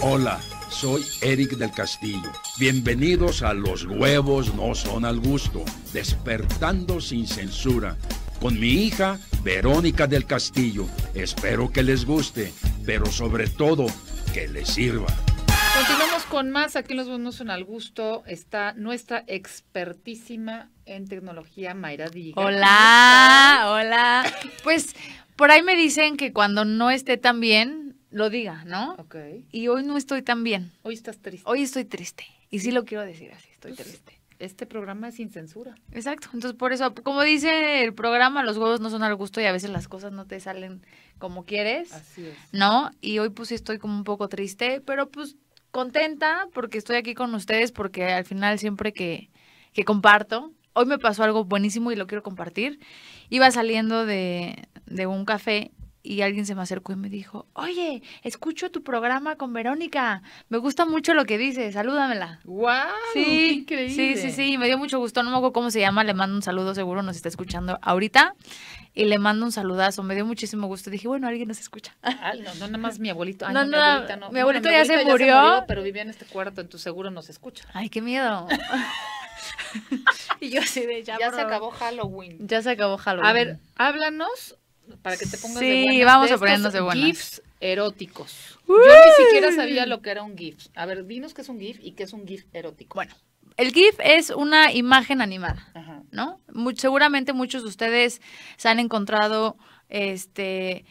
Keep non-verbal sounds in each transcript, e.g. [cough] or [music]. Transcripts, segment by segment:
Hola, soy Eric del Castillo. Bienvenidos a Los huevos no son al gusto, despertando sin censura, con mi hija Verónica del Castillo. Espero que les guste, pero sobre todo que les sirva. Continuamos con más. Aquí en Los huevos no son al gusto está nuestra expertísima en tecnología, Mayra Díaz. Hola, hola. Pues por ahí me dicen que cuando no esté tan bien, lo diga, ¿no? Ok. Y hoy no estoy tan bien. Hoy estás triste. Hoy estoy triste. Y sí lo quiero decir así, estoy triste. Este programa es sin censura. Exacto. Entonces, por eso, como dice el programa, los huevos no son al gusto y a veces las cosas no te salen como quieres. Así es. ¿No? Y hoy pues estoy como un poco triste, pero pues contenta porque estoy aquí con ustedes, porque al final siempre que, que comparto, hoy me pasó algo buenísimo y lo quiero compartir. Iba saliendo de, de un café y alguien se me acercó y me dijo, oye, escucho tu programa con Verónica, me gusta mucho lo que dices, salúdamela. ¡Wow! Sí, qué Sí, sí, sí, me dio mucho gusto, no me acuerdo cómo se llama, le mando un saludo, seguro nos está escuchando ahorita, y le mando un saludazo, me dio muchísimo gusto, dije, bueno, alguien nos escucha. Ah, no, no, nada más mi abuelito. no, no, mi abuelito, ya, se, murió. Pero vivía en este cuarto, entonces seguro nos escucha. Ay, qué miedo. [laughs] [laughs] y yo así de ya. Ya se acabó Halloween. Ya se acabó Halloween. A ver, háblanos para que te pongas sí, de vamos a ponernos de GIFs eróticos. Yo ni siquiera sabía lo que era un GIF. A ver, dinos qué es un GIF y qué es un GIF erótico. Bueno, el GIF es una imagen animada, ¿no? seguramente muchos de ustedes se han encontrado este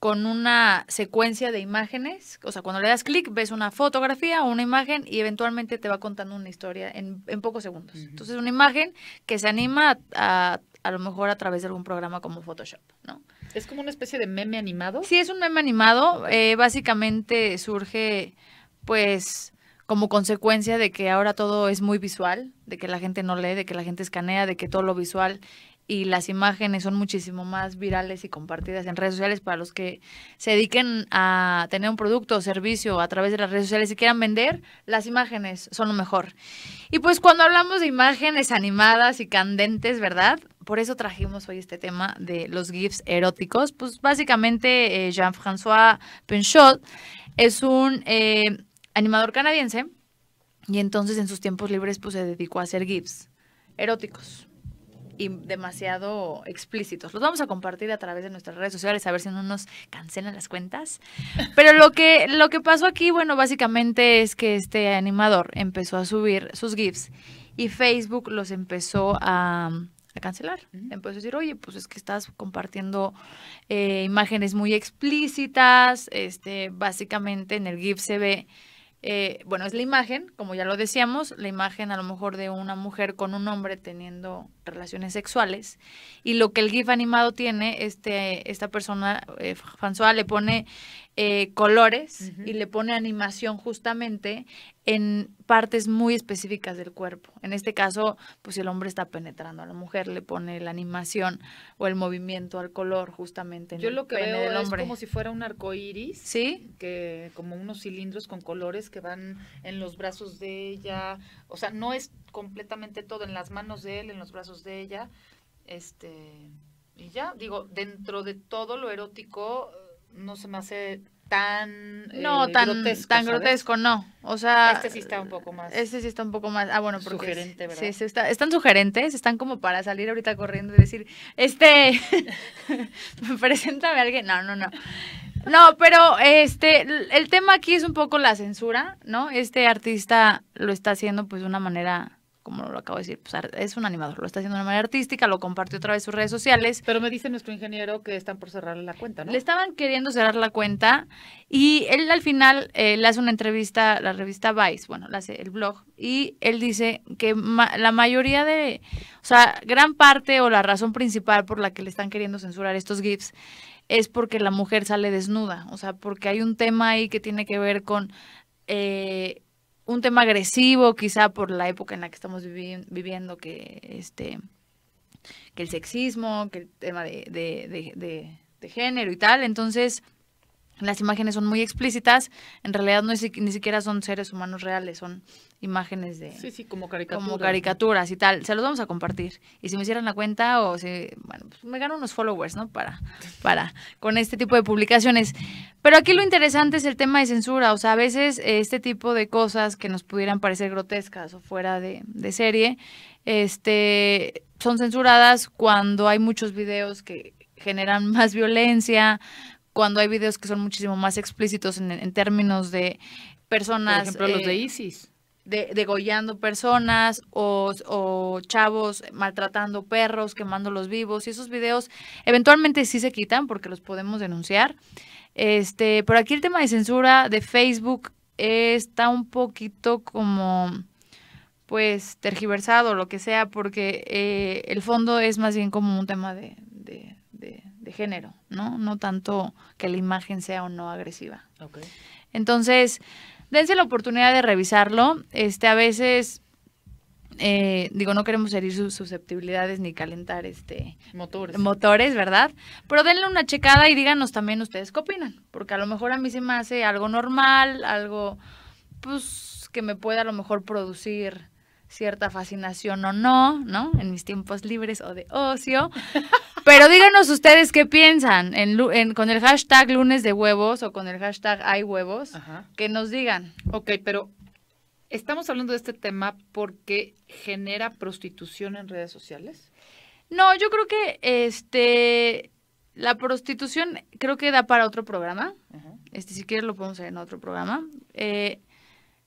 con una secuencia de imágenes, o sea, cuando le das clic ves una fotografía o una imagen y eventualmente te va contando una historia en, en pocos segundos. es Entonces, una imagen que se anima a, a, lo mejor a través de algún programa como Photoshop, ¿no? Es como una especie de meme animado. Sí, es un meme animado. Eh, básicamente surge, pues, como consecuencia de que ahora todo es muy visual, de que la gente no lee, de que la gente escanea, de que todo lo visual y las imágenes son muchísimo más virales y compartidas en redes sociales para los que se dediquen a tener un producto o servicio a través de las redes sociales y quieran vender, las imágenes son lo mejor. Y pues cuando hablamos de imágenes animadas y candentes, ¿verdad? por eso trajimos hoy este tema de los GIFs eróticos. Pues básicamente eh, Jean-François Pinchot es un eh, animador canadiense y entonces en sus tiempos libres pues se dedicó a hacer GIFs eróticos y demasiado explícitos. Los vamos a compartir a través de nuestras redes sociales a ver si no nos cancelan las cuentas. Pero lo que, lo que pasó aquí, bueno, básicamente es que este animador empezó a subir sus GIFs y Facebook los empezó a, cancelar. Uh decir, oye, pues es que estás compartiendo eh, imágenes muy explícitas, este, básicamente en el GIF se ve, eh, bueno, es la imagen, como ya lo decíamos, la imagen a lo mejor de una mujer con un hombre teniendo relaciones sexuales, y lo que el GIF animado tiene, este, esta persona, eh, François, le pone eh, colores y le pone animación justamente en partes muy específicas del cuerpo. En este caso, pues el hombre está penetrando a la mujer, le pone la animación o el movimiento al color justamente. Yo lo que veo es como si fuera un arco iris, ¿Sí? que como unos cilindros con colores que van en los brazos de ella, o sea, no es completamente todo en las manos de él, en los brazos de ella, este y ya, digo, dentro de todo lo erótico no se me hace tan no eh, tan grotesco, no o sea este sí está un poco más este sí está un poco más ah bueno porque están sugerentes están como para salir ahorita corriendo y decir este [laughs] preséntame a alguien no no no no pero este el tema aquí es un poco la censura no este artista lo está haciendo pues de una manera como lo acabo de decir, pues, es un animador, lo está haciendo de una manera artística, lo compartió otra vez sus redes sociales. Pero me dice nuestro ingeniero que están por cerrar la cuenta, ¿no? Le estaban queriendo cerrar la cuenta y él al final eh, le hace una entrevista, la revista Vice, bueno, le hace el blog, y él dice que la mayoría de, o sea, gran parte o la razón principal por la que le están queriendo censurar estos GIFs es porque la mujer sale desnuda, o sea, porque hay un tema ahí que tiene que ver con... Eh, un tema agresivo, quizá por la época en la que estamos viviendo, que este que el sexismo, que el tema de, de, de, de género y tal. Entonces, las imágenes son muy explícitas, en realidad no ni siquiera son seres humanos reales, son imágenes de... Sí, sí, como caricaturas. Como caricaturas y tal. Se los vamos a compartir. Y si me hicieran la cuenta o si... Bueno, pues me gano unos followers, ¿no? Para, para, con este tipo de publicaciones. Pero aquí lo interesante es el tema de censura. O sea, a veces este tipo de cosas que nos pudieran parecer grotescas o fuera de, de serie, este, son censuradas cuando hay muchos videos que generan más violencia, cuando hay videos que son muchísimo más explícitos en, términos de personas. Por ejemplo, los de eh, ISIS. De, degollando personas o, chavos maltratando perros, quemándolos vivos. Y esos videos eventualmente sí se quitan porque los podemos denunciar. Este, pero aquí el tema de censura de Facebook está un poquito como pues tergiversado, lo que sea, porque eh, el fondo es más bien como un tema de, género, ¿no? No tanto que la imagen sea o no agresiva. Entonces, dense la oportunidad de revisarlo. Este, a veces, eh, digo, no queremos herir sus susceptibilidades ni calentar este motores. motores, ¿verdad? Pero denle una checada y díganos también ustedes qué opinan, porque a lo mejor a mí se me hace algo normal, algo, pues, que me pueda a lo mejor producir cierta fascinación o no, ¿no? En mis tiempos libres o de ocio. [laughs] Pero díganos ustedes qué piensan en, con el hashtag lunes de huevos o con el hashtag hay huevos, que nos digan. Ok, pero estamos hablando de este tema porque genera prostitución en redes sociales. No, yo creo que este la prostitución creo que da para otro programa. Este, si quieres lo podemos hacer en otro programa. Eh,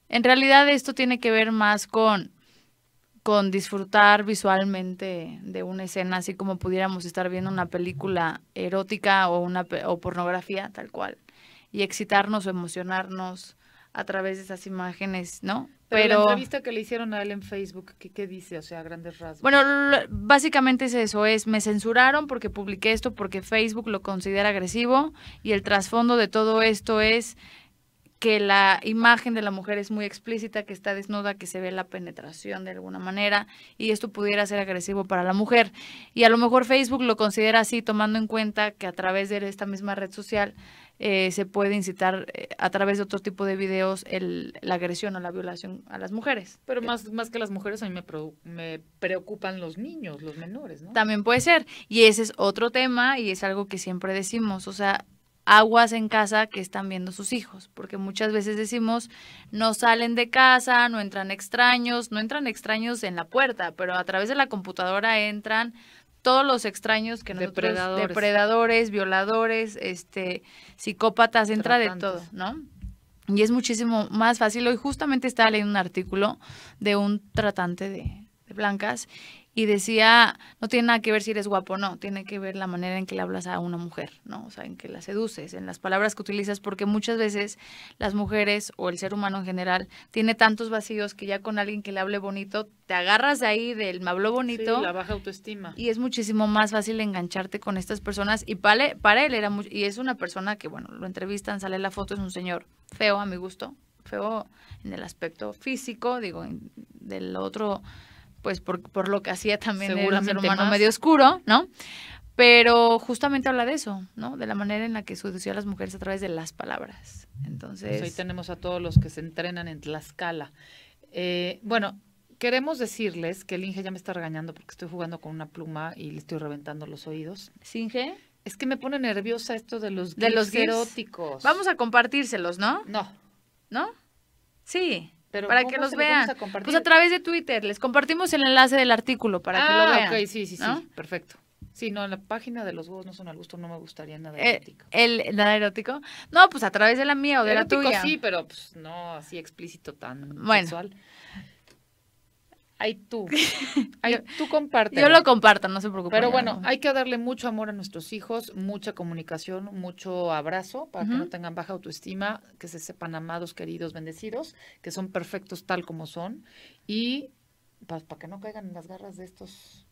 en realidad esto tiene que ver más con con disfrutar visualmente de una escena, así como pudiéramos estar viendo una película erótica o, una, pornografía, tal cual, y excitarnos o emocionarnos a través de esas imágenes, ¿no? Pero, la entrevista que le hicieron a él en Facebook, ¿qué, ¿qué, dice? O sea, grandes rasgos. Bueno, básicamente es eso, es me censuraron porque publiqué esto, porque Facebook lo considera agresivo y el trasfondo de todo esto es que la imagen de la mujer es muy explícita, que está desnuda, que se ve la penetración de alguna manera y esto pudiera ser agresivo para la mujer. Y a lo mejor Facebook lo considera así, tomando en cuenta que a través de esta misma red social eh, se puede incitar eh, a través de otro tipo de videos la agresión o la violación a las mujeres. Pero más, más que las mujeres, a mí me, me preocupan los niños, los menores, ¿no? También puede ser. Y ese es otro tema y es algo que siempre decimos. O sea, aguas en casa que están viendo sus hijos, porque muchas veces decimos, no salen de casa, no entran extraños, no entran extraños en la puerta, pero a través de la computadora entran todos los extraños que nosotros depredadores, depredadores violadores, este psicópatas, entra de todo, ¿no? Y es muchísimo más fácil. Hoy justamente estaba leyendo un artículo de un tratante de blancas y decía, no tiene nada que ver si eres guapo o no, tiene que ver la manera en que le hablas a una mujer, ¿no? O sea, en que la seduces, en las palabras que utilizas, porque muchas veces las mujeres o el ser humano en general tiene tantos vacíos que ya con alguien que le hable bonito, te agarras de ahí del me habló bonito. la baja autoestima. Y es muchísimo más fácil engancharte con estas personas y para, para él era muy, y es una persona que, bueno, lo entrevistan, sale la foto, es un señor feo a mi gusto, feo en el aspecto físico, digo, del otro pues por, lo que hacía también el ser humano medio oscuro, ¿no? Pero justamente habla de eso, ¿no? De la manera en la que seducía a las mujeres a través de las palabras. Pues Entonces. Ahí hoy tenemos a todos los que se entrenan en Tlaxcala. Eh, bueno, queremos decirles que el Inge ya me está regañando porque estoy jugando con una pluma y le estoy reventando los oídos. ¿Singe? Es que me pone nerviosa esto de los, de los eróticos. Vamos a compartírselos, ¿no? No. ¿No? Sí para que los vean. pues a través de Twitter. Les compartimos el enlace del artículo para que lo ah, vean. Ah, ok, sí, sí, sí. Perfecto. Sí, no, la página de los huevos no son al gusto, no me gustaría nada eh, erótico. ¿El nada erótico? No, pues a través de la mía o de la tuya. Sí, pero pues, no así explícito tan bueno. Ay, tú. [laughs] tú comparte. Yo lo comparto, no se preocupe. Pero bueno, hay que darle mucho amor a nuestros hijos, mucha comunicación, mucho abrazo para que no tengan baja autoestima, que se sepan amados, queridos, bendecidos, que son perfectos tal como son y pues, para, que no caigan en las garras de estos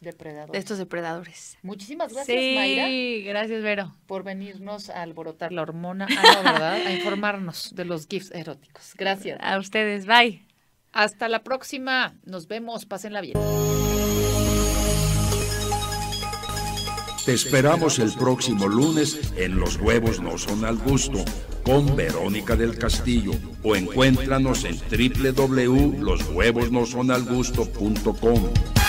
depredadores. De estos depredadores. Muchísimas gracias, Sí, gracias, Vero. Por venirnos a alborotar la hormona, a ah, ¿verdad? a informarnos de los GIFs eróticos. Gracias. A ustedes, bye. Hasta la próxima. Nos vemos. la bien. Te esperamos el próximo lunes en Los Huevos No Son al Gusto con Verónica del Castillo o encuéntranos en www.loshuevosnosonalgusto.com